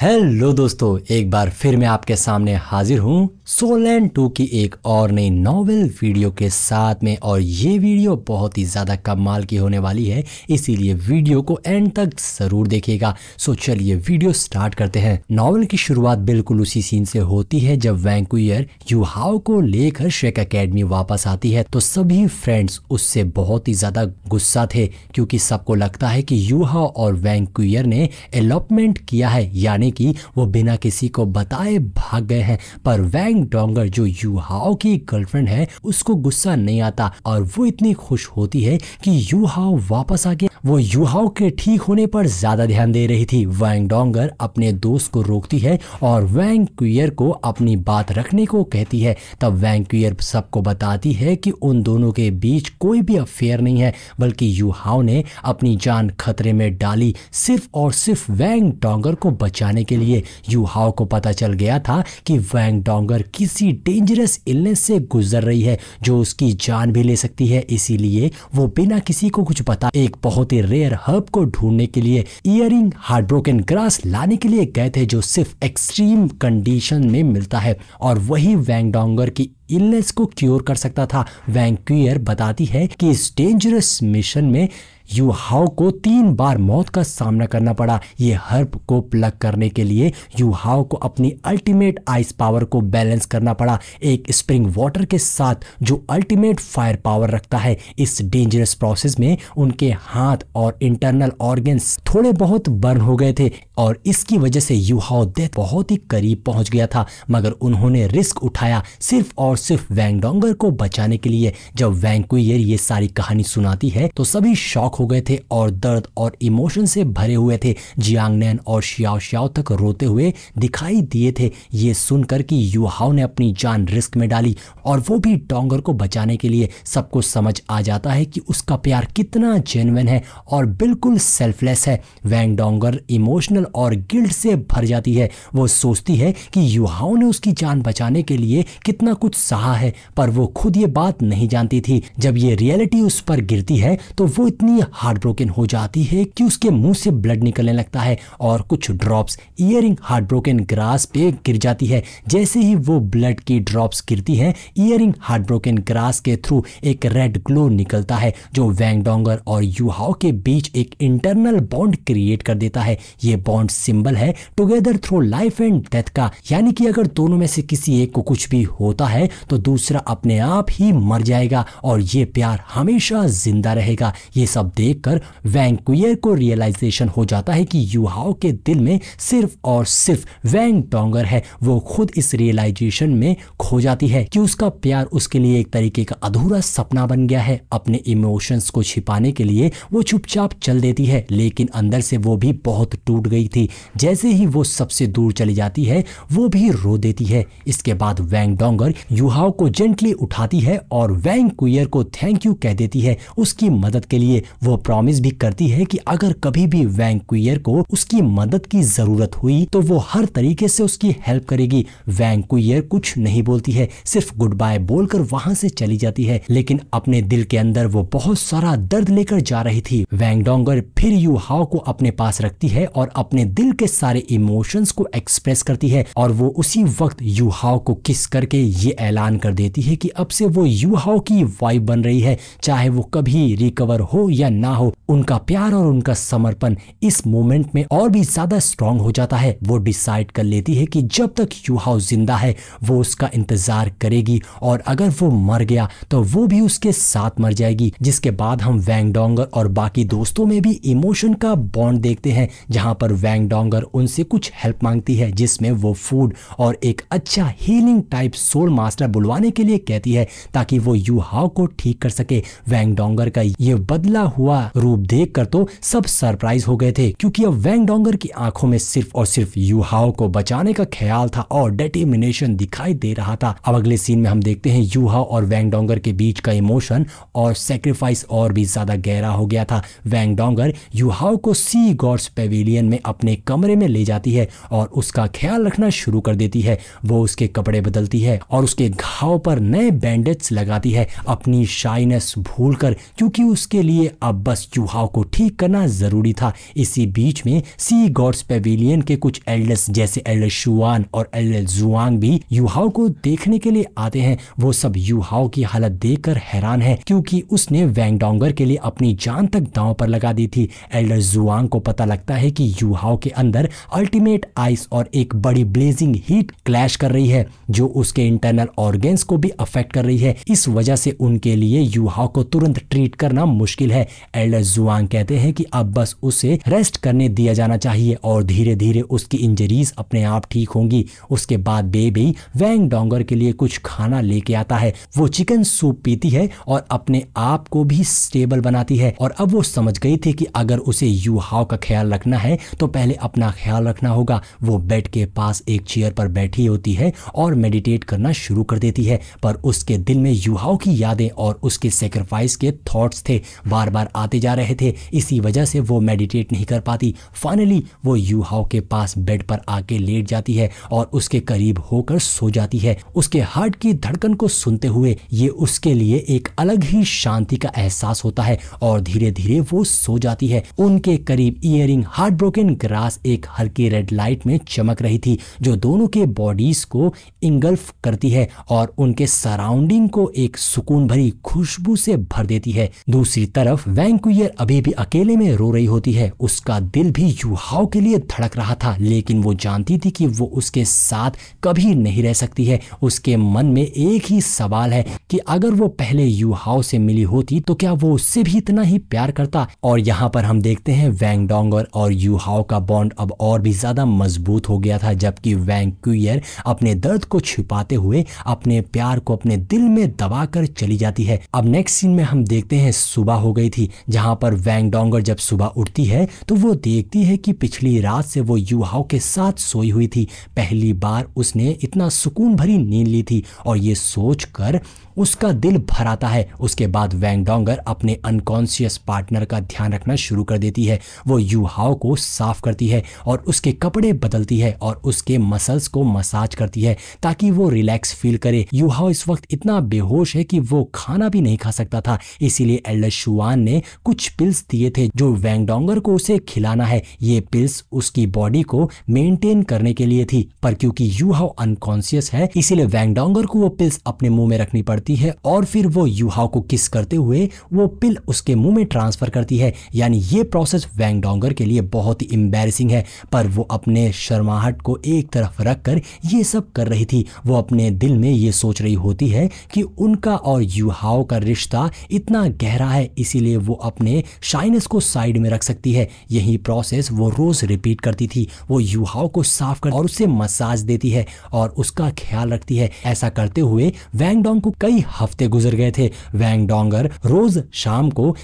hello दोस्तों एक बार फिर मैं आपके सामने हाजिर हूँ सोलैंड टू की एक और नई नॉवेल वीडियो के साथ में और ये वीडियो बहुत ही ज़्यादा कमाल की होने वाली है इसीलिए वीडियो को एंड तक ज़रूर देखिएगा सो चलिए वीडियो स्टार्ट करते हैं नॉवेल की शुरुआत बिल्कुल उसी सीन से होती है जब वैंकुयर युवाओं को लेकर शेख अकेडमी वापस आती है तो सभी फ्रेंड्स उससे बहुत ही ज़्यादा गुस्सा थे क्योंकि सबको लगता है कि युवा और वैंकुयर ने एलॉपमेंट किया है यानी बनाने की वो बिना किसी को बताए भाग गए हैं पर वैंग डोंगर जो युहाओ की गर्लफ्रेंड है उसको गुस्सा नहीं आता और वो इतनी खुश होती है कि युहाओ वापस आके वो युहाओ के ठीक होने पर ज़्यादा ध्यान दे रही थी वैंग डोंगर अपने दोस्त को रोकती है और वैंग क्यूयर को अपनी बात रखने को कहती है तब वैंग क्यूयर सबको बताती है कि उन दोनों के बीच कोई भी अफेयर नहीं है बल्कि युहाओ ने अपनी जान खतरे में डाली सिर्फ और सिर्फ वैंग डोंगर को बचाने के लिए युहाओ को पता चल गया था कि वैंग डोंगर किसी डेंजरस इलनेस से गुजर रही है जो उसकी जान भी ले सकती है इसीलिए वो बिना किसी को कुछ बता एक बहुत बहुत रेयर हर्ब को ढूंढने के लिए ईयरिंग हार्ड ब्रोकन ग्रास लाने के लिए गए थे जो सिर्फ एक्सट्रीम कंडीशन में मिलता है और वही वैंगडोंगर की इलनेस को क्योर कर सकता था वैंक्यूर बताती है कि इस डेंजरस मिशन में युवाओं को तीन बार मौत का सामना करना पड़ा ये हर्ब को प्लग करने के लिए यूहाओ को अपनी अल्टीमेट आइस पावर को बैलेंस करना पड़ा एक स्प्रिंग वाटर के साथ जो अल्टीमेट फायर पावर रखता है इस डेंजरस प्रोसेस में उनके हाथ और इंटरनल ऑर्गेन्स थोड़े बहुत बर्न हो गए थे और इसकी वजह से युवाओं डेथ बहुत ही करीब पहुंच गया था मगर उन्होंने रिस्क उठाया सिर्फ और और सिर्फ वैंगडोंगर को बचाने के लिए जब वैंकुयर ये सारी कहानी सुनाती है तो सभी शॉक हो गए थे और दर्द और इमोशन से भरे हुए थे जियांगनैन और शियाओ शियाओ तक रोते हुए दिखाई दिए थे ये सुनकर कि युहाओ ने अपनी जान रिस्क में डाली और वो भी डोंगर को बचाने के लिए सबको समझ आ जाता है कि उसका प्यार कितना जेनवन है और बिल्कुल सेल्फलेस है वैंग डोंगर इमोशनल और गिल्ड से भर जाती है वो सोचती है कि युहाओ ने उसकी जान बचाने के लिए कितना कुछ सहा है पर वो खुद ये बात नहीं जानती थी जब ये रियलिटी उस पर गिरती है तो वो इतनी हार्ट ब्रोकन हो जाती है कि उसके मुंह से ब्लड निकलने लगता है और कुछ drops earring heart broken grass पे गिर जाती है जैसे ही वो ब्लड की ड्रॉप्स गिरती है ईयरिंग हार्ट ब्रोकन ग्रास के थ्रू एक रेड ग्लो निकलता है जो वैंगडोंगर और यूहाओ के बीच एक इंटरनल बॉन्ड क्रिएट कर देता है ये बॉन्ड सिंबल है together through life and death का यानी कि अगर दोनों में से किसी एक को कुछ भी होता है तो दूसरा अपने आप ही मर जाएगा और ये प्यार हमेशा जिंदा रहेगा ये सब देख कर वैंकुयर को रियलाइजेशन हो जाता है कि युहाओ के दिल में सिर्फ और सिर्फ वैंग टोंगर है वो खुद इस रियलाइजेशन में खो जाती है कि उसका प्यार उसके लिए एक तरीके का अधूरा सपना बन गया है अपने इमोशंस को छिपाने के लिए वो चुपचाप चल देती है लेकिन अंदर से वो भी बहुत टूट गई थी जैसे ही वो सबसे दूर चली जाती है वो भी रो देती है इसके बाद वैंग डोंगर यू जुहाव को जेंटली उठाती है और वैंग कुयर को थैंक यू कह देती है उसकी मदद के लिए वो प्रॉमिस भी करती है कि अगर कभी भी वैंग कुयर को उसकी मदद की जरूरत हुई तो वो हर तरीके से उसकी हेल्प करेगी वैंग कुयर कुछ नहीं बोलती है सिर्फ गुड बाय बोलकर वहां से चली जाती है लेकिन अपने दिल के अंदर वो बहुत सारा दर्द लेकर जा रही थी वैंग डोंगर फिर युवाओ को अपने पास रखती है और अपने दिल के सारे इमोशंस को एक्सप्रेस करती है और वो उसी वक्त यू को किस करके ये ऐलान कर देती है कि अब से वो युवाओं की वाइफ बन रही है चाहे वो कभी रिकवर हो या ना हो उनका प्यार और उनका समर्पण इस मोमेंट में और भी ज्यादा स्ट्रांग हो जाता है वो डिसाइड कर लेती है कि जब तक युवाओं जिंदा है वो उसका इंतजार करेगी और अगर वो मर गया तो वो भी उसके साथ मर जाएगी जिसके बाद हम वैंगडोंगर और बाकी दोस्तों में भी इमोशन का बॉन्ड देखते हैं जहां पर वैंगडोंगर उनसे कुछ हेल्प मांगती है जिसमें वो फूड और एक अच्छा healing type soul master doctor बुलवाने के लिए कहती है ताकि वो यू हाव को ठीक कर सके वैंग डोंगर का ये बदला हुआ रूप देख कर तो सब सरप्राइज हो गए थे क्योंकि अब वैंग डोंगर की आंखों में सिर्फ और सिर्फ यू हाव को बचाने का ख्याल था और डेटिमिनेशन दिखाई दे रहा था अब अगले सीन में हम देखते हैं यू हाव और वैंग डोंगर के बीच का इमोशन और सेक्रीफाइस और भी ज्यादा गहरा हो गया था वैंग डोंगर यू यूहाओ को सी गॉड्स पेविलियन में अपने कमरे में ले जाती है और उसका ख्याल रखना शुरू कर देती है वो उसके कपड़े बदलती है और उसके घाव पर नए बैंडेज लगाती है अपनी शाइनेस भूलकर क्योंकि उसके लिए अब बस चूहाव को ठीक करना जरूरी था इसी बीच में सी गॉड्स पेविलियन के कुछ एल्डर्स जैसे एल्डर शुआन और एल्डर जुआंग भी युवाओं को देखने के लिए आते हैं वो सब युवाओं की हालत कर हैरान है क्योंकि उसने वैंगडोंगर के लिए अपनी जान तक दांव पर लगा दी थी एल्डर जुआंग को पता लगता है कि युवाओं के अंदर अल्टीमेट आइस और एक बड़ी ब्लेजिंग हीट क्लैश कर रही है जो उसके इंटरनल ऑर्गेन्स को भी अफेक्ट कर रही है इस वजह से उनके लिए युवाओं को तुरंत ट्रीट करना मुश्किल है एल्डर जुआंग कहते हैं कि अब बस उसे रेस्ट करने दिया जाना चाहिए और धीरे धीरे उसकी इंजरीज अपने आप ठीक होंगी उसके बाद बेबी वैंग डोंगर के लिए कुछ खाना लेके आता है वो चिकन सूप पीती है और अपने आप को भी स्टेबल बनाती है और अब वो समझ गई थी कि अगर उसे यू का ख्याल रखना है तो पहले अपना ख्याल रखना होगा वो बेड के पास एक चेयर पर बैठी होती है और मेडिटेट करना शुरू कर कर देती है पर उसके दिल में युवाओं की यादें और उसके सेक्रीफाइस के थॉट्स थे बार बार आते जा रहे थे इसी वजह से वो मेडिटेट नहीं कर पाती फाइनली वो युवाओं के पास बेड पर आके लेट जाती है और उसके करीब होकर सो जाती है उसके हार्ट की धड़कन को सुनते हुए ये उसके लिए एक अलग ही शांति का एहसास होता है और धीरे धीरे वो सो जाती है उनके करीब इयरिंग हार्ट ब्रोकन ग्रास एक हल्की रेड लाइट में चमक रही थी जो दोनों के बॉडीज को इंगल्फ करती है और उनके सराउंडिंग को एक सुकून भरी खुशबू से भर देती है दूसरी तरफ वैंकुयर अभी भी अकेले में रो रही होती है उसका दिल भी यूहाओ के लिए धड़क रहा था लेकिन वो जानती थी कि वो उसके साथ कभी नहीं रह सकती है उसके मन में एक ही सवाल है कि अगर वो पहले यूहाओ से मिली होती तो क्या वो उससे भी इतना ही प्यार करता और यहाँ पर हम देखते हैं वैंग डोंगर और यूहाओ का बॉन्ड अब और भी ज्यादा मजबूत हो गया था जबकि वैंक्यूयर अपने दर्द को छिपाते हुए अपने प्यार को अपने दिल में दबाकर चली जाती है अब नेक्स्ट सीन में हम देखते हैं सुबह हो गई थी जहां पर वैंग डोंगर जब सुबह उठती है तो वो देखती है कि पिछली रात से वो युवाओ के साथ सोई हुई थी पहली बार उसने इतना सुकून भरी नींद ली थी और ये सोचकर उसका दिल भर आता है उसके बाद वैंगडोंगर अपने अनकॉन्सियस पार्टनर का ध्यान रखना शुरू कर देती है वो युहाओ को साफ करती है और उसके कपड़े बदलती है और उसके मसल्स को मसाज करती है ताकि वो रिलैक्स फील करे युहाओ इस वक्त इतना बेहोश है कि वो खाना भी नहीं खा सकता था इसीलिए एल्डर शुआन ने कुछ पिल्स दिए थे जो वैंगडोंगर को उसे खिलाना है ये पिल्स उसकी बॉडी को मेंटेन करने के लिए थी पर क्योंकि युहाओ अनकॉन्सियस है इसीलिए वैंगडोंगर को वो पिल्स अपने मुंह में रखनी पड़ती करती है और फिर वो यूहाओ को किस करते हुए वो पिल उसके मुंह में ट्रांसफर करती है यानी ये प्रोसेस वैंग डोंगर के लिए बहुत ही एम्बेरसिंग है पर वो अपने शर्माहट को एक तरफ रख कर ये सब कर रही थी वो अपने दिल में ये सोच रही होती है कि उनका और युहाओ का रिश्ता इतना गहरा है इसीलिए वो अपने शाइनेस को साइड में रख सकती है यही प्रोसेस वो रोज रिपीट करती थी वो युवाओं को साफ कर और उसे मसाज देती है और उसका ख्याल रखती है ऐसा करते हुए वैंगडोंग को कई कई हफ्ते गुजर गए थे वैंग डोंगर रोज शाम को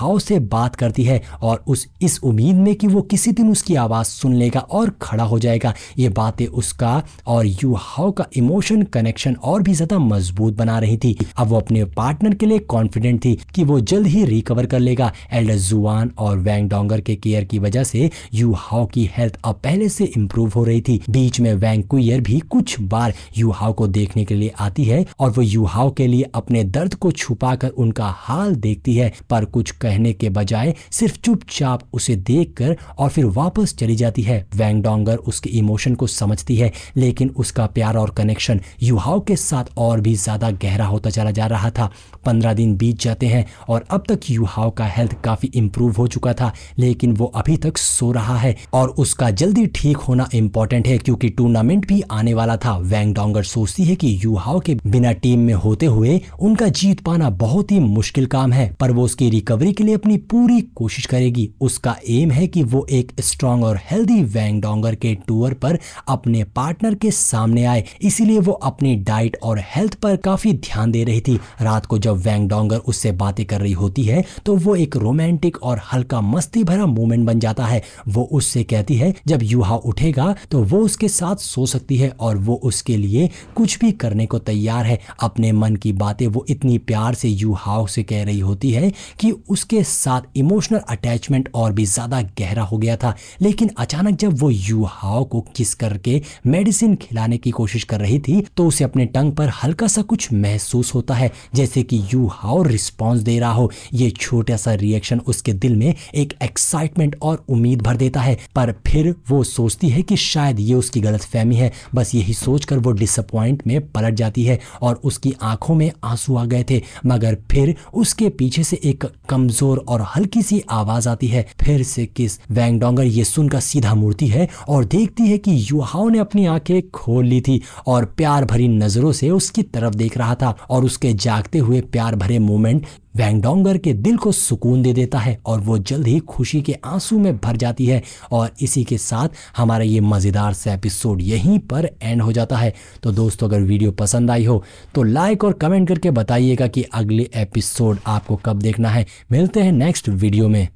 हाउ से बात करती है और उस इस उम्मीद में कि वो किसी दिन उसकी आवाज़ सुन लेगा और खड़ा हो जाएगा ये बातें उसका और हाउ का इमोशन कनेक्शन और भी ज़्यादा मजबूत बना रही थी अब वो अपने पार्टनर के लिए कॉन्फिडेंट थी कि वो जल्द ही रिकवर कर लेगा एल्डर जुआन और वैंग डोंगर के केयर की वजह से यू हाउ की हेल्थ अब पहले से इम्प्रूव हो रही थी बीच में वैंकुयर भी कुछ बार यू हाउ को देखने के लिए आती है और वो यू हाउ के लिए अपने दर्द को छुपाकर उनका हाल देखती है पर कुछ कहने के बजाय सिर्फ चुपचाप उसे देखकर और फिर वापस चली जाती है वैंग डोंगर उसके इमोशन को समझती है लेकिन उसका प्यार और कनेक्शन युवाओं के साथ और भी ज्यादा गहरा होता चला जा रहा था पंद्रह दिन बीत जाते हैं और अब तक युवाओं का हेल्थ काफी इंप्रूव हो चुका था लेकिन वो अभी तक सो रहा है और उसका जल्दी ठीक होना इंपॉर्टेंट है क्योंकि टूर्नामेंट भी आने वाला था वैंग डोंगर सोचती है कि युवाओं के बिना टीम में होते हुए उनका जीत पाना बहुत ही मुश्किल काम है पर वो उसकी रिकवरी के लिए अपनी पूरी कोशिश करेगी उसका एम है कि वो एक स्ट्रांग और हेल्दी वैंग डोंगर के टूर पर अपने पार्टनर के सामने आए इसीलिए वो अपनी डाइट और हेल्थ पर काफी ध्यान दे रही थी रात को जब वैंग डोंगर उससे बातें कर रही होती है तो वो एक रोमांटिक और हल्का मस्ती भरा मोमेंट बन जाता है वो उससे कहती है जब यूहा उठेगा तो वो उसके साथ सो सकती है और वो उसके लिए कुछ भी करने को तैयार है अपने मन की बातें वो इतनी प्यार से यू हाउ से कह रही होती है कि उसके साथ इमोशनल अटैचमेंट और भी ज़्यादा गहरा हो गया था लेकिन अचानक जब वो यू हाउ को किस करके मेडिसिन खिलाने की कोशिश कर रही थी तो उसे अपने टंग पर हल्का सा कुछ महसूस होता है जैसे कि यू हाउ रिस्पॉन्स दे रहा हो ये छोटा सा रिएक्शन उसके दिल में एक एक्साइटमेंट और उम्मीद भर देता है पर फिर वो सोचती है कि शायद ये उसकी गलत फहमी है बस यही सोचकर वो डिसअपॉइंट में पलट जाती है और उसकी आंखों आंखों में आंसू आ गए थे मगर फिर उसके पीछे से एक कमजोर और हल्की सी आवाज आती है फिर से किस वैंगडोंगर ये सुनकर सीधा मुड़ती है और देखती है कि युहाओ ने अपनी आंखें खोल ली थी और प्यार भरी नजरों से उसकी तरफ देख रहा था और उसके जागते हुए प्यार भरे मोमेंट वैंगडोंगर के दिल को सुकून दे देता है और वो जल्द ही खुशी के आंसू में भर जाती है और इसी के साथ हमारा ये मज़ेदार सा एपिसोड यहीं पर एंड हो जाता है तो दोस्तों अगर वीडियो पसंद आई हो तो लाइक और और कमेंट करके बताइएगा कि अगले एपिसोड आपको कब देखना है मिलते हैं नेक्स्ट वीडियो में